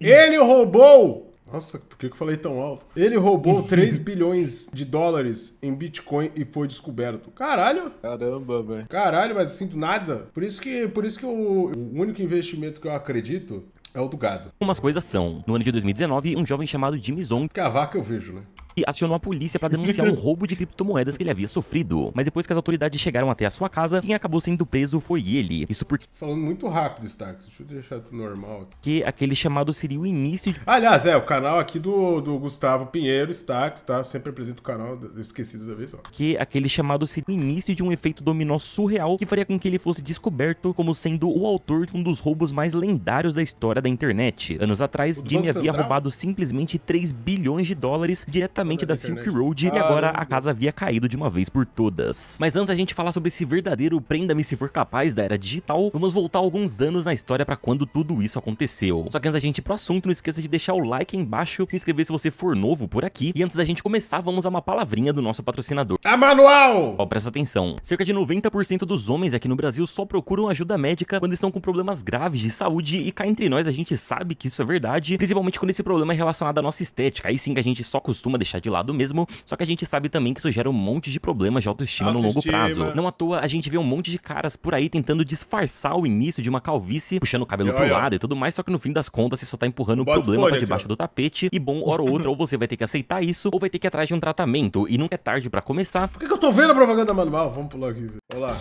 Ele roubou. Nossa, por que eu falei tão alto? Ele roubou 3 bilhões de dólares em Bitcoin e foi descoberto. Caralho! Caramba, velho. Caralho, mas sinto nada. Por isso que, por isso que eu, o único investimento que eu acredito é o do gado. Umas coisas são, no ano de 2019, um jovem chamado Jimmy Zong... Que a vaca eu vejo, né? acionou a polícia para denunciar um roubo de criptomoedas que ele havia sofrido. Mas depois que as autoridades chegaram até a sua casa, quem acabou sendo preso foi ele. Isso porque. Falando muito rápido, Stax. Deixa eu deixar tudo normal aqui. Que aquele chamado seria o início. De... Aliás, é, o canal aqui do, do Gustavo Pinheiro, Stax, tá? Eu sempre apresento o canal, esqueci dessa vez, ó. Que aquele chamado seria o início de um efeito dominó surreal que faria com que ele fosse descoberto como sendo o autor de um dos roubos mais lendários da história da internet. Anos atrás, Jimmy havia roubado simplesmente 3 bilhões de dólares diretamente diretamente da Silk Road e agora a casa havia caído de uma vez por todas. Mas antes a gente falar sobre esse verdadeiro prenda-me se for capaz da era digital, vamos voltar alguns anos na história para quando tudo isso aconteceu. Só que antes da gente ir pro assunto, não esqueça de deixar o like aí embaixo, se inscrever se você for novo por aqui, e antes da gente começar, vamos a uma palavrinha do nosso patrocinador. A tá, manual! Ó, presta atenção. Cerca de 90% dos homens aqui no Brasil só procuram ajuda médica quando estão com problemas graves de saúde e cá entre nós a gente sabe que isso é verdade, principalmente quando esse problema é relacionado à nossa estética, aí sim que a gente só costuma deixar deixar de lado mesmo, só que a gente sabe também que isso gera um monte de problemas de autoestima, autoestima. no longo prazo. Não à toa, a gente vê um monte de caras por aí tentando disfarçar o início de uma calvície, puxando o cabelo eu, pro eu. lado e tudo mais, só que no fim das contas você só tá empurrando o um problema pra debaixo do tapete e bom, hora ou outra, ou você vai ter que aceitar isso, ou vai ter que ir atrás de um tratamento, e nunca é tarde para começar. Por que, que, eu tô vendo a propaganda manual? Vamos pular aqui, velho. Olha lá.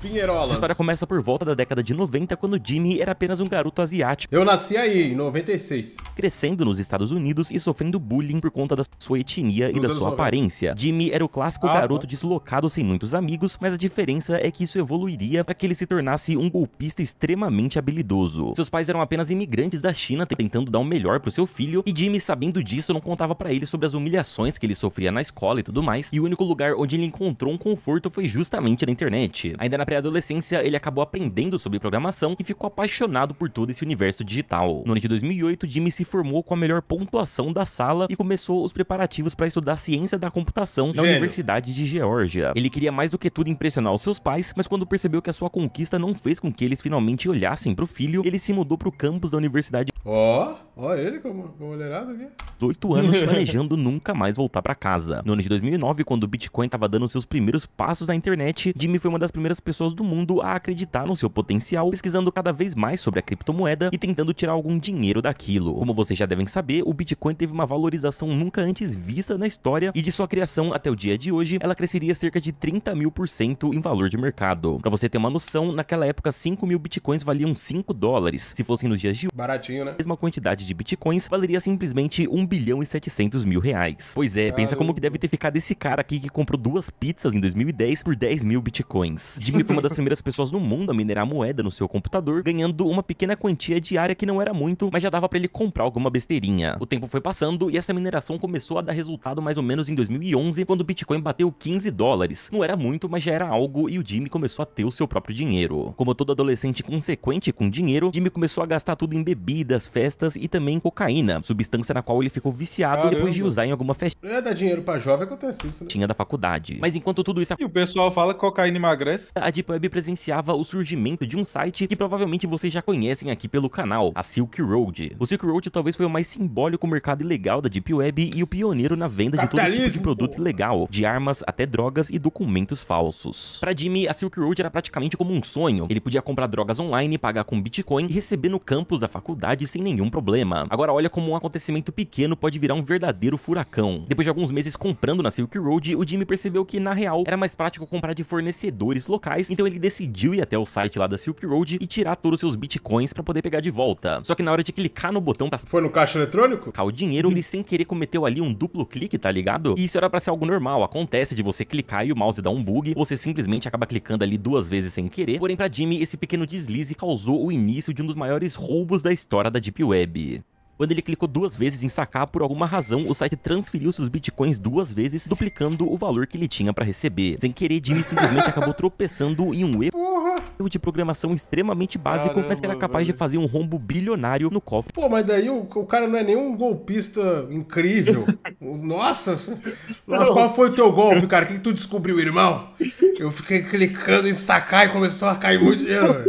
Pinheirolas. Essa história começa por volta da década de 90, quando Jimmy era apenas um garoto asiático. Eu nasci aí, em 96. Crescendo nos Estados Unidos e sofrendo bullying por conta da sua etnia nos e da sua 90. aparência. Jimmy era o clássico ah, garoto tá. deslocado sem muitos amigos, mas a diferença é que isso evoluiria para que ele se tornasse um golpista extremamente habilidoso. Seus pais eram apenas imigrantes da China tentando dar o melhor pro seu filho, e Jimmy, sabendo disso, não contava para ele sobre as humilhações que ele sofria na escola e tudo mais, e o único lugar onde ele encontrou um conforto foi justamente na internet. Ainda na pré-adolescência, ele acabou aprendendo sobre programação e ficou apaixonado por todo esse universo digital. No ano de 2008, Jimmy se formou com a melhor pontuação da sala e começou os preparativos para estudar ciência da computação na Gênio. Universidade de Geórgia. Ele queria mais do que tudo impressionar os seus pais, mas quando percebeu que a sua conquista não fez com que eles finalmente olhassem para o filho, ele se mudou para o campus da universidade. Ó, oh, ó oh ele como, como mulherada aqui. Oito anos planejando nunca mais voltar para casa. No ano de 2009, quando o Bitcoin estava dando seus primeiros passos na internet, Jimmy foi uma das primeiras pessoas pessoas do mundo a acreditar no seu potencial, pesquisando cada vez mais sobre a criptomoeda e tentando tirar algum dinheiro daquilo. Como vocês já devem saber, o Bitcoin teve uma valorização nunca antes vista na história e de sua criação até o dia de hoje, ela cresceria cerca de 30 mil por cento em valor de mercado. Para você ter uma noção, naquela época 5 mil Bitcoins valiam 5 dólares. Se fossem nos dias de hoje, baratinho, né? A mesma quantidade de Bitcoins valeria simplesmente 1 bilhão e 700 mil reais. Pois é, Caramba. pensa como que deve ter ficado esse cara aqui que comprou duas pizzas em 2010 por 10 mil Bitcoins. Jimmy foi uma das primeiras pessoas no mundo a minerar moeda no seu computador, ganhando uma pequena quantia diária que não era muito, mas já dava para ele comprar alguma besteirinha. O tempo foi passando e essa mineração começou a dar resultado mais ou menos em 2011, quando o Bitcoin bateu 15 dólares. Não era muito, mas já era algo e o Jimmy começou a ter o seu próprio dinheiro. Como todo adolescente consequente com dinheiro, Jimmy começou a gastar tudo em bebidas, festas e também em cocaína, substância na qual ele ficou viciado Caramba. depois de usar em alguma festa. É, dar dinheiro pra jovem acontece isso, né? Tinha da faculdade. Mas enquanto tudo isso... E o pessoal fala que cocaína emagrece? A Deep Web presenciava o surgimento de um site que provavelmente vocês já conhecem aqui pelo canal, a Silk Road. O Silk Road talvez foi o mais simbólico mercado ilegal da Deep Web e o pioneiro na venda de todo tipo de produto ilegal, de armas até drogas e documentos falsos. Para Jimmy, a Silk Road era praticamente como um sonho. Ele podia comprar drogas online, pagar com Bitcoin e receber no campus da faculdade sem nenhum problema. Agora olha como um acontecimento pequeno pode virar um verdadeiro furacão. Depois de alguns meses comprando na Silk Road, o Jimmy percebeu que, na real, era mais prático comprar de fornecedores locais então ele decidiu ir até o site lá da Silk Road e tirar todos os seus bitcoins para poder pegar de volta. Só que na hora de clicar no botão pra... Tá Foi no caixa eletrônico? Cá, tá, o dinheiro, ele sem querer cometeu ali um duplo clique, tá ligado? E isso era para ser algo normal, acontece de você clicar e o mouse dá um bug, você simplesmente acaba clicando ali duas vezes sem querer, porém para Jimmy esse pequeno deslize causou o início de um dos maiores roubos da história da Deep Web. Quando ele clicou duas vezes em sacar, por alguma razão, o site transferiu seus bitcoins duas vezes, duplicando o valor que ele tinha para receber. Sem querer, Jimmy simplesmente acabou tropeçando em um erro erro de programação extremamente básico, Caramba, mas que era capaz de fazer um rombo bilionário no cofre. Pô, mas daí o, o cara não é nenhum golpista incrível. Nossa! Nossa qual foi o teu golpe, cara? O que, que tu descobriu, irmão? Eu fiquei clicando em sacar e começou a cair muito dinheiro.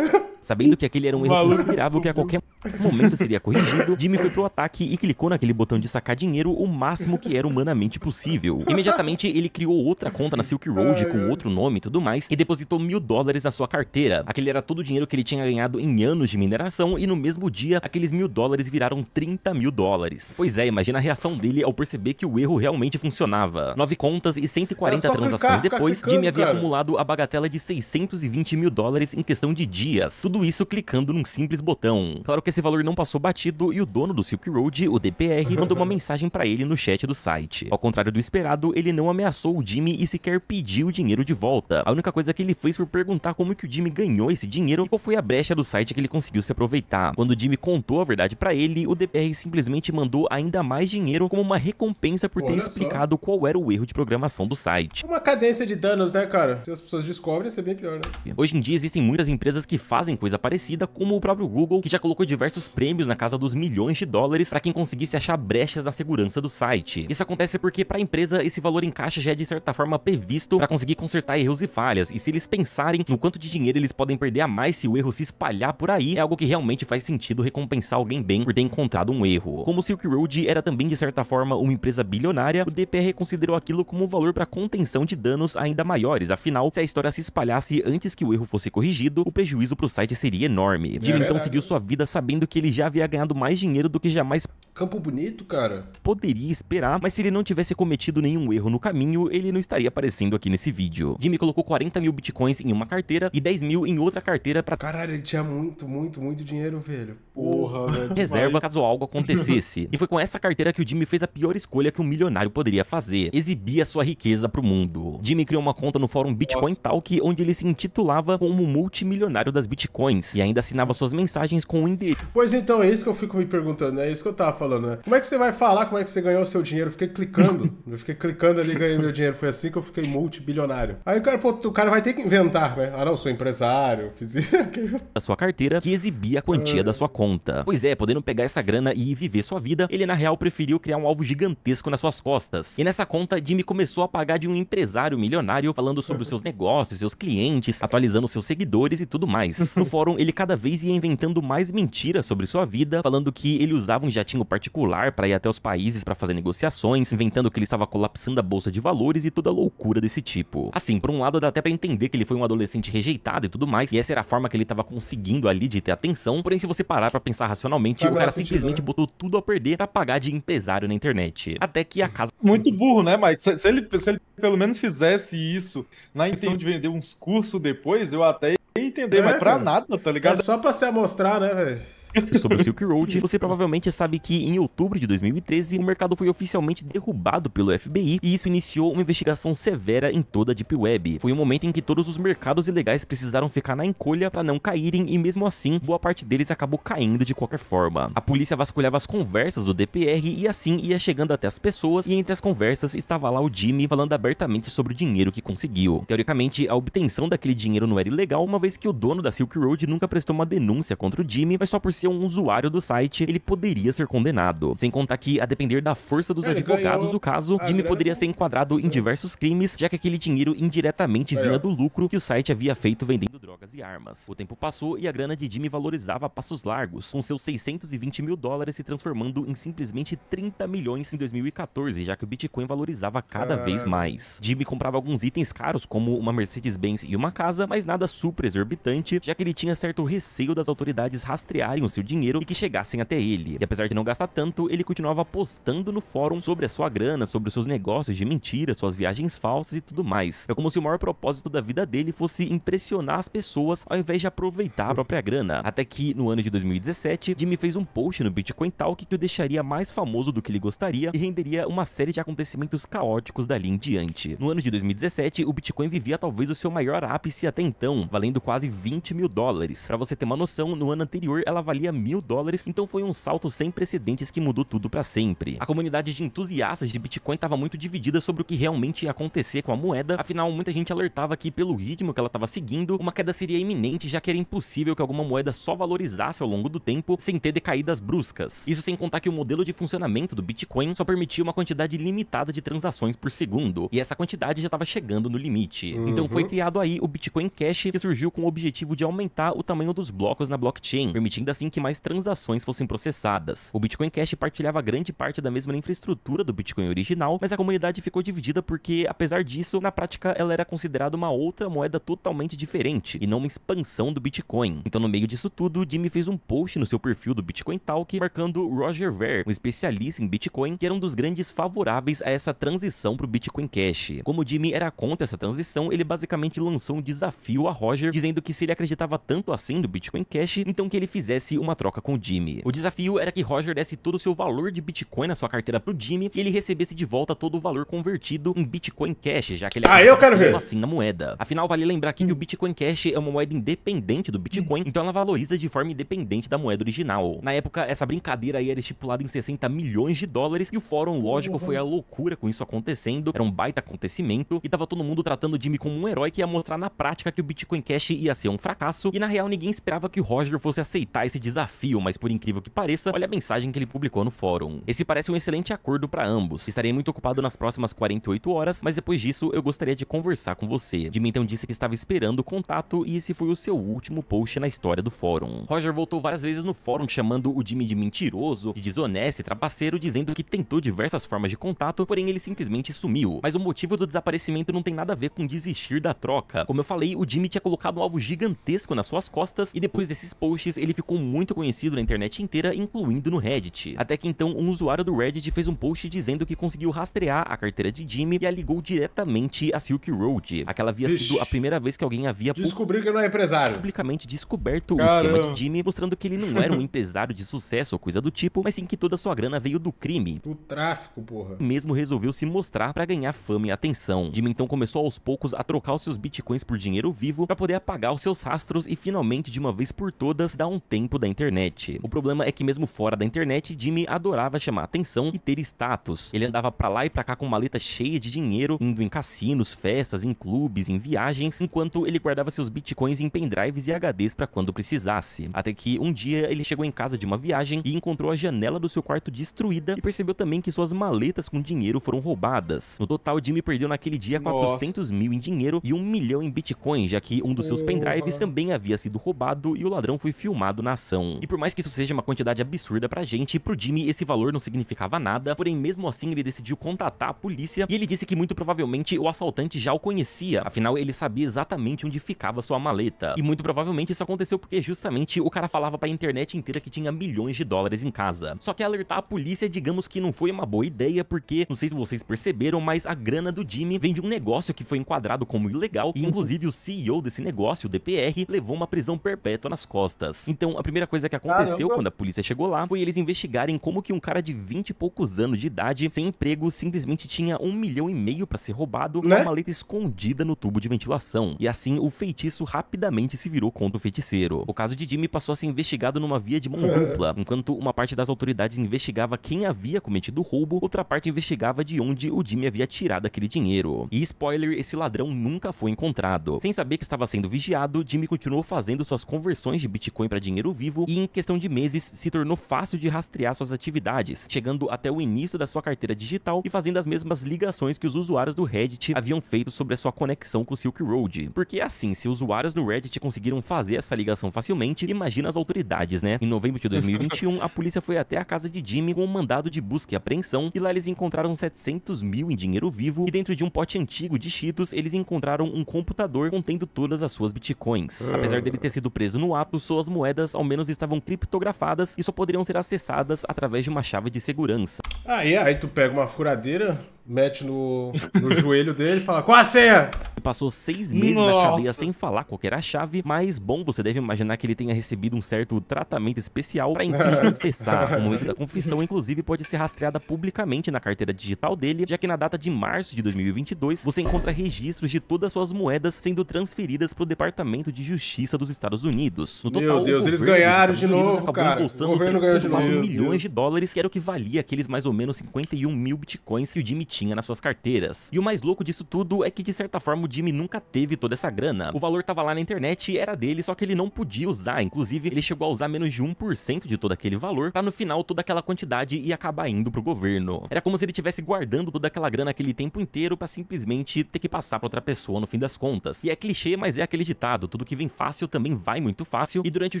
Sabendo que aquele era um erro considerável que a qualquer momento seria corrigido, Jimmy foi pro ataque e clicou naquele botão de sacar dinheiro o máximo que era humanamente possível. Imediatamente, ele criou outra conta na Silk Road com outro nome e tudo mais e depositou mil dólares na sua carteira carteira. Aquele era todo o dinheiro que ele tinha ganhado em anos de mineração e no mesmo dia, aqueles mil dólares viraram 30 mil dólares. Pois é, imagina a reação dele ao perceber que o erro realmente funcionava. Nove contas e 140 transações clicar, depois, clicando, Jimmy havia cara. acumulado a bagatela de 620 mil dólares em questão de dias. Tudo isso clicando num simples botão. Claro que esse valor não passou batido e o dono do Silk Road, o DPR, mandou uma mensagem para ele no chat do site. Ao contrário do esperado, ele não ameaçou o Jimmy e sequer pediu o dinheiro de volta. A única coisa que ele fez foi perguntar como que o Jimmy ganhou esse dinheiro e qual foi a brecha do site que ele conseguiu se aproveitar. Quando o Jimmy contou a verdade para ele, o DPR simplesmente mandou ainda mais dinheiro como uma recompensa por Olha ter explicado só. qual era o erro de programação do site. Uma cadência de danos, né, cara? Se as pessoas descobrem, isso é bem pior, né? Hoje em dia existem muitas empresas que fazem coisa parecida, como o próprio Google, que já colocou diversos prêmios na casa dos milhões de dólares para quem conseguisse achar brechas na segurança do site. Isso acontece porque para a empresa esse valor em caixa já é de certa forma previsto para conseguir consertar erros e falhas, e se eles pensarem no quanto de de dinheiro eles podem perder a mais se o erro se espalhar por aí, é algo que realmente faz sentido recompensar alguém bem por ter encontrado um erro. Como Silk Road era também de certa forma uma empresa bilionária, o DPR considerou aquilo como um valor para contenção de danos ainda maiores, afinal, se a história se espalhasse antes que o erro fosse corrigido, o prejuízo para o site seria enorme. É Jim então seguiu sua vida sabendo que ele já havia ganhado mais dinheiro do que jamais Campo Bonito, cara. Poderia esperar, mas se ele não tivesse cometido nenhum erro no caminho, ele não estaria aparecendo aqui nesse vídeo. Jimmy colocou 40 mil bitcoins em uma carteira e e 10 mil em outra carteira para. Caralho, ele tinha muito, muito, muito dinheiro, velho. Porra, velho. Reserva caso algo acontecesse. e foi com essa carteira que o Jimmy fez a pior escolha que um milionário poderia fazer: exibir a sua riqueza pro mundo. Jimmy criou uma conta no fórum Bitcoin Nossa. Talk, onde ele se intitulava como multimilionário das bitcoins e ainda assinava suas mensagens com o um endereço. Pois então, é isso que eu fico me perguntando, é isso que eu tava falando, né? Como é que você vai falar como é que você ganhou seu dinheiro? Eu fiquei clicando, eu fiquei clicando ali e ganhei meu dinheiro. Foi assim que eu fiquei multibilionário. Aí o cara, pô, o cara vai ter que inventar, né? Ah, não, sou sou empresário, fiz A sua carteira que exibia a quantia é. da sua conta. Pois é, podendo pegar essa grana e viver sua vida, ele na real preferiu criar um alvo gigantesco nas suas costas. E nessa conta, Jimmy começou a pagar de um empresário milionário falando sobre os seus negócios, seus clientes, atualizando seus seguidores e tudo mais. No fórum, ele cada vez ia inventando mais mentiras sobre sua vida, falando que ele usava um jatinho particular para ir até os países para fazer negociações, inventando que ele estava colapsando a bolsa de valores e toda loucura desse tipo. Assim, por um lado dá até para entender que ele foi um adolescente rejeitado deitada e tudo mais. E essa era a forma que ele tava conseguindo ali de ter atenção. Porém, se você parar pra pensar racionalmente, Faz o cara simplesmente né? botou tudo a perder pra pagar de empresário na internet. Até que a hum. casa. Muito burro, né, Mike? Se, se, ele, se ele pelo menos fizesse isso na intenção de vender uns cursos depois, eu até ia entender, é, mas pra cara. nada, tá ligado? É só pra se amostrar, né, velho? sobre o Silk Road, você provavelmente sabe que em outubro de 2013 o mercado foi oficialmente derrubado pelo FBI e isso iniciou uma investigação severa em toda a Deep Web. Foi um momento em que todos os mercados ilegais precisaram ficar na encolha para não caírem e mesmo assim boa parte deles acabou caindo de qualquer forma. A polícia vasculhava as conversas do DPR e assim ia chegando até as pessoas e entre as conversas estava lá o Jimmy falando abertamente sobre o dinheiro que conseguiu. Teoricamente a obtenção daquele dinheiro não era ilegal uma vez que o dono da Silk Road nunca prestou uma denúncia contra o Jimmy, mas só por ser um usuário do site, ele poderia ser condenado. Sem contar que, a depender da força dos ele é, advogados do caso, Jimmy poderia ser enquadrado em é. diversos crimes, já que aquele dinheiro indiretamente vinha do lucro que o site havia feito vendendo drogas e armas. O tempo passou e a grana de Jimmy valorizava a passos largos, com seus 620 mil dólares se transformando em simplesmente 30 milhões em 2014, já que o Bitcoin valorizava cada vez mais. Jimmy comprava alguns itens caros, como uma Mercedes-Benz e uma casa, mas nada super exorbitante, já que ele tinha certo receio das autoridades rastrearem no seu dinheiro e que chegassem até ele. E apesar de não gastar tanto, ele continuava postando no fórum sobre a sua grana, sobre os seus negócios de mentira, suas viagens falsas e tudo mais. É como se o maior propósito da vida dele fosse impressionar as pessoas ao invés de aproveitar a própria grana. Até que, no ano de 2017, Jimmy fez um post no Bitcoin Talk que o deixaria mais famoso do que ele gostaria e renderia uma série de acontecimentos caóticos dali em diante. No ano de 2017, o Bitcoin vivia talvez o seu maior ápice até então, valendo quase 20 mil dólares. Para você ter uma noção, no ano anterior ela valia valia mil dólares, então foi um salto sem precedentes que mudou tudo para sempre. A comunidade de entusiastas de Bitcoin estava muito dividida sobre o que realmente ia acontecer com a moeda, afinal muita gente alertava que pelo ritmo que ela estava seguindo, uma queda seria iminente, já que era impossível que alguma moeda só valorizasse ao longo do tempo sem ter decaídas bruscas. Isso sem contar que o modelo de funcionamento do Bitcoin só permitia uma quantidade limitada de transações por segundo, e essa quantidade já estava chegando no limite. Uhum. Então foi uhum. criado aí o Bitcoin Cash, que surgiu com o objetivo de aumentar o tamanho dos blocos na blockchain, permitindo assim em que mais transações fossem processadas. O Bitcoin Cash partilhava grande parte da mesma infraestrutura do Bitcoin original, mas a comunidade ficou dividida porque, apesar disso, na prática ela era considerada uma outra moeda totalmente diferente e não uma expansão do Bitcoin. Então, no meio disso tudo, Jimmy fez um post no seu perfil do Bitcoin Talk marcando Roger Ver, um especialista em Bitcoin, que era um dos grandes favoráveis a essa transição para o Bitcoin Cash. Como Jimmy era contra essa transição, ele basicamente lançou um desafio a Roger, dizendo que se ele acreditava tanto assim no Bitcoin Cash, então que ele fizesse uma troca com o Jimmy. O desafio era que Roger desse todo o seu valor de Bitcoin na sua carteira pro Jimmy e ele recebesse de volta todo o valor convertido em Bitcoin Cash, já que ele ah, eu quero ver. assim na moeda. Afinal, vale lembrar aqui que o Bitcoin Cash é uma moeda independente do Bitcoin, então ela valoriza de forma independente da moeda original. Na época, essa brincadeira aí era estipulada em 60 milhões de dólares e o fórum, lógico, foi a loucura com isso acontecendo, era um baita acontecimento e tava todo mundo tratando o Jimmy como um herói que ia mostrar na prática que o Bitcoin Cash ia ser um fracasso e na real ninguém esperava que o Roger fosse aceitar esse desafio desafio, mas por incrível que pareça, olha a mensagem que ele publicou no fórum. Esse parece um excelente acordo para ambos. Estarei muito ocupado nas próximas 48 horas, mas depois disso eu gostaria de conversar com você. Jimmy então disse que estava esperando o contato e esse foi o seu último post na história do fórum. Roger voltou várias vezes no fórum chamando o Jimmy de mentiroso, de desonesto e trapaceiro, dizendo que tentou diversas formas de contato, porém ele simplesmente sumiu. Mas o motivo do desaparecimento não tem nada a ver com desistir da troca. Como eu falei, o Jimmy tinha colocado um alvo gigantesco nas suas costas e depois desses posts ele ficou muito muito conhecido na internet inteira, incluindo no Reddit. Até que então, um usuário do Reddit fez um post dizendo que conseguiu rastrear a carteira de Jimmy e a ligou diretamente a Silk Road. Aquela havia Ixi. sido a primeira vez que alguém havia descobriu que não é empresário. Publicamente descoberto Caramba. o esquema de Jimmy, mostrando que ele não era um empresário de sucesso ou coisa do tipo, mas sim que toda sua grana veio do crime. Do tráfico, porra. Mesmo resolveu se mostrar para ganhar fama e atenção. Jimmy então começou aos poucos a trocar os seus bitcoins por dinheiro vivo para poder apagar os seus rastros e finalmente de uma vez por todas dar um tempo da internet. O problema é que mesmo fora da internet, Jimmy adorava chamar atenção e ter status. Ele andava pra lá e pra cá com maleta cheia de dinheiro, indo em cassinos, festas, em clubes, em viagens, enquanto ele guardava seus bitcoins em pendrives e HDs para quando precisasse. Até que um dia ele chegou em casa de uma viagem e encontrou a janela do seu quarto destruída e percebeu também que suas maletas com dinheiro foram roubadas. No total, Jimmy perdeu naquele dia Nossa. 400 mil em dinheiro e 1 milhão em bitcoins, já que um dos seus pendrives também havia sido roubado e o ladrão foi filmado na e por mais que isso seja uma quantidade absurda pra gente, pro Jimmy esse valor não significava nada, porém mesmo assim ele decidiu contatar a polícia e ele disse que muito provavelmente o assaltante já o conhecia, afinal ele sabia exatamente onde ficava sua maleta. E muito provavelmente isso aconteceu porque justamente o cara falava pra internet inteira que tinha milhões de dólares em casa. Só que alertar a polícia digamos que não foi uma boa ideia porque, não sei se vocês perceberam, mas a grana do Jimmy vem de um negócio que foi enquadrado como ilegal e inclusive o CEO desse negócio, o DPR, levou uma prisão perpétua nas costas. Então a primeira primeira coisa que aconteceu Caramba. quando a polícia chegou lá foi eles investigarem como que um cara de 20 e poucos anos de idade, sem emprego, simplesmente tinha um milhão e meio para ser roubado né? uma maleta escondida no tubo de ventilação. E assim, o feitiço rapidamente se virou contra o feiticeiro. O caso de Jimmy passou a ser investigado numa via de mão é. dupla. Enquanto uma parte das autoridades investigava quem havia cometido o roubo, outra parte investigava de onde o Jimmy havia tirado aquele dinheiro. E spoiler, esse ladrão nunca foi encontrado. Sem saber que estava sendo vigiado, Jimmy continuou fazendo suas conversões de Bitcoin para dinheiro vivo e em questão de meses se tornou fácil de rastrear suas atividades, chegando até o início da sua carteira digital e fazendo as mesmas ligações que os usuários do Reddit haviam feito sobre a sua conexão com o Silk Road. Porque assim, se usuários no Reddit conseguiram fazer essa ligação facilmente, imagina as autoridades, né? Em novembro de 2021, a polícia foi até a casa de Jimmy com um mandado de busca e apreensão e lá eles encontraram 700 mil em dinheiro vivo e dentro de um pote antigo de Cheetos, eles encontraram um computador contendo todas as suas bitcoins. Apesar dele ter sido preso no ato, suas moedas, ao menos menos estavam criptografadas e só poderiam ser acessadas através de uma chave de segurança. Aí aí tu pega uma furadeira, mete no, no joelho dele e fala: Qual a senha? Passou seis meses Nossa. na cadeia sem falar qual era a chave, mas bom, você deve imaginar que ele tenha recebido um certo tratamento especial para enfim confessar. O momento da confissão, inclusive, pode ser rastreada publicamente na carteira digital dele, já que na data de março de 2022 você encontra registros de todas as suas moedas sendo transferidas para o Departamento de Justiça dos Estados Unidos. No total, Meu Deus, eles ganharam de novo, cara. O governo ganhou de novo. milhões de dólares, que era o que valia aqueles mais ou menos 51 mil bitcoins que o Jimmy tinha nas suas carteiras. E o mais louco disso tudo é que de certa forma o Jimmy nunca teve toda essa grana. O valor tava lá na internet e era dele, só que ele não podia usar. Inclusive, ele chegou a usar menos de 1% de todo aquele valor pra no final toda aquela quantidade e acabar indo pro governo. Era como se ele tivesse guardando toda aquela grana aquele tempo inteiro pra simplesmente ter que passar pra outra pessoa no fim das contas. E é clichê, mas é aquele ditado, tudo que vem fácil também vai muito fácil. E durante o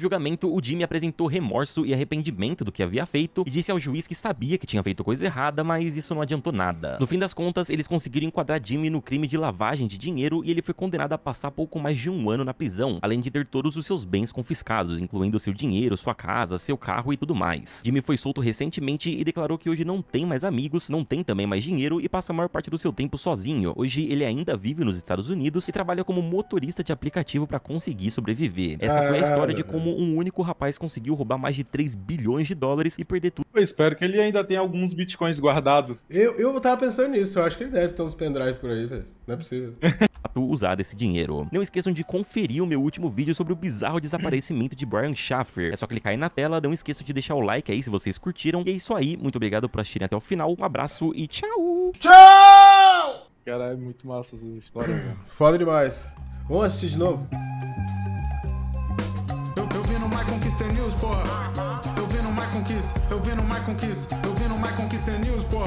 julgamento, o Jimmy apresentou remorso e arrependimento do que havia feito e disse ao juiz que sabia que tinha feito coisa errada, mas isso não adiantou nada. No fim das contas, eles conseguiram enquadrar Jimmy no crime de lavagem de dinheiro e ele foi condenado a passar pouco mais de um ano na prisão, além de ter todos os seus bens confiscados, incluindo seu dinheiro, sua casa, seu carro e tudo mais. Jimmy foi solto recentemente e declarou que hoje não tem mais amigos, não tem também mais dinheiro e passa a maior parte do seu tempo sozinho. Hoje ele ainda vive nos Estados Unidos e trabalha como motorista de aplicativo para conseguir sobreviver. Essa foi a história de como um único rapaz conseguiu roubar mais de 3 bilhões de dólares e perder tudo eu espero que ele ainda tenha alguns bitcoins guardados Eu, eu tava pensando nisso, eu acho que ele deve ter uns pendrive por aí, velho. Não é possível. usar desse dinheiro. Não esqueçam de conferir o meu último vídeo sobre o bizarro desaparecimento de Brian Schaffer. É só clicar aí na tela, não esqueçam de deixar o like aí se vocês curtiram. E é isso aí, muito obrigado por assistirem até o final. Um abraço e tchau! Tchau! cara é muito massa essas histórias, velho. Foda demais. Vamos assistir de novo? Eu, eu vi no My Conquista News, porra. Kiss, eu vendo Michael Kiss, eu vendo Michael Kiss é news, pô.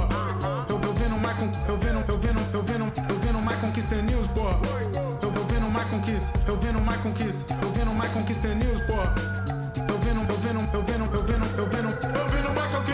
Eu vendo mais Michael, eu vendo, eu vendo, eu vendo, eu vendo Michael Kiss é news, pô. Eu vou vendo Michael Kiss, eu vendo Michael Kiss, eu vendo Michael Kiss é news, pô. Eu vendo, eu vendo, eu vendo, eu vendo, eu vendo, eu vendo Michael Kiss.